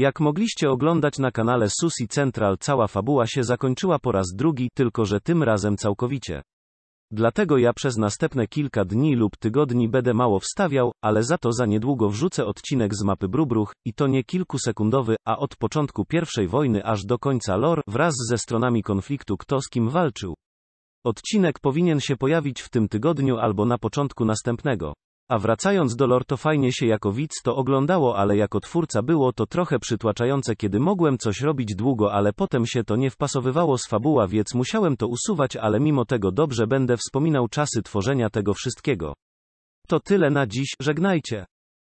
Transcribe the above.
Jak mogliście oglądać na kanale Susi Central cała fabuła się zakończyła po raz drugi, tylko że tym razem całkowicie. Dlatego ja przez następne kilka dni lub tygodni będę mało wstawiał, ale za to za niedługo wrzucę odcinek z mapy Brubruch, i to nie kilkusekundowy, a od początku pierwszej wojny aż do końca lore, wraz ze stronami konfliktu kto z kim walczył. Odcinek powinien się pojawić w tym tygodniu albo na początku następnego. A wracając do lore to fajnie się jako widz to oglądało, ale jako twórca było to trochę przytłaczające, kiedy mogłem coś robić długo, ale potem się to nie wpasowywało z fabuła, więc musiałem to usuwać, ale mimo tego dobrze będę wspominał czasy tworzenia tego wszystkiego. To tyle na dziś, żegnajcie.